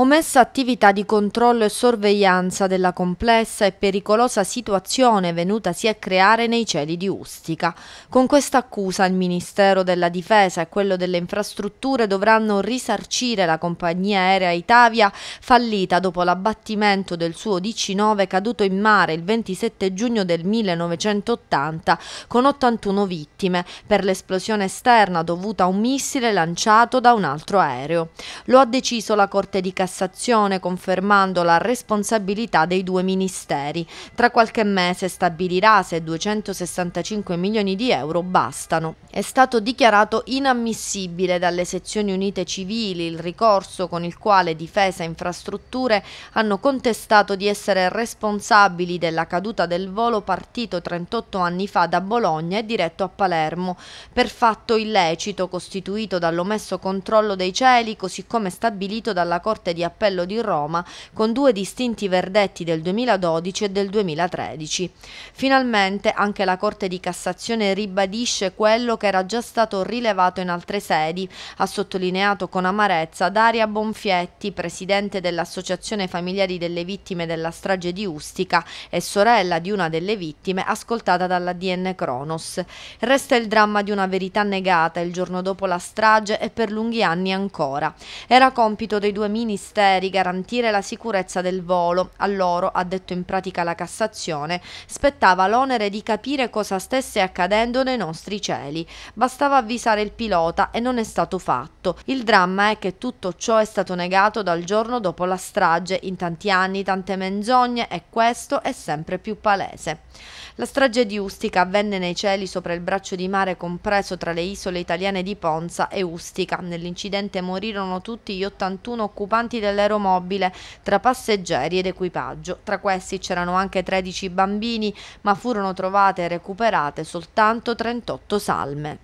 omessa attività di controllo e sorveglianza della complessa e pericolosa situazione venutasi a creare nei cieli di Ustica. Con questa accusa il Ministero della Difesa e quello delle Infrastrutture dovranno risarcire la compagnia aerea Itavia fallita dopo l'abbattimento del suo DC-9 caduto in mare il 27 giugno del 1980 con 81 vittime per l'esplosione esterna dovuta a un missile lanciato da un altro aereo. Lo ha deciso la Corte di Cassazione Cassazione confermando la responsabilità dei due ministeri. Tra qualche mese stabilirà se 265 milioni di euro bastano. È stato dichiarato inammissibile dalle sezioni unite civili il ricorso con il quale Difesa e Infrastrutture hanno contestato di essere responsabili della caduta del volo partito 38 anni fa da Bologna e diretto a Palermo per fatto illecito costituito dall'omesso controllo dei cieli così come stabilito dalla Corte Corte di Appello di Roma con due distinti verdetti del 2012 e del 2013. Finalmente anche la Corte di Cassazione ribadisce quello che era già stato rilevato in altre sedi, ha sottolineato con amarezza Daria Bonfietti, presidente dell'Associazione Familiari delle Vittime della strage di Ustica e sorella di una delle vittime ascoltata dalla DN Cronos. Resta il dramma di una verità negata il giorno dopo la strage e per lunghi anni ancora. Era compito dei due mini Ministeri garantire la sicurezza del volo. A loro, ha detto in pratica la Cassazione, spettava l'onere di capire cosa stesse accadendo nei nostri cieli. Bastava avvisare il pilota e non è stato fatto. Il dramma è che tutto ciò è stato negato dal giorno dopo la strage, in tanti anni tante menzogne e questo è sempre più palese. La strage di Ustica avvenne nei cieli sopra il braccio di mare compreso tra le isole italiane di Ponza e Ustica. Nell'incidente morirono tutti gli 81 occupanti tripulanti dell'aeromobile tra passeggeri ed equipaggio. Tra questi c'erano anche 13 bambini, ma furono trovate e recuperate soltanto 38 salme.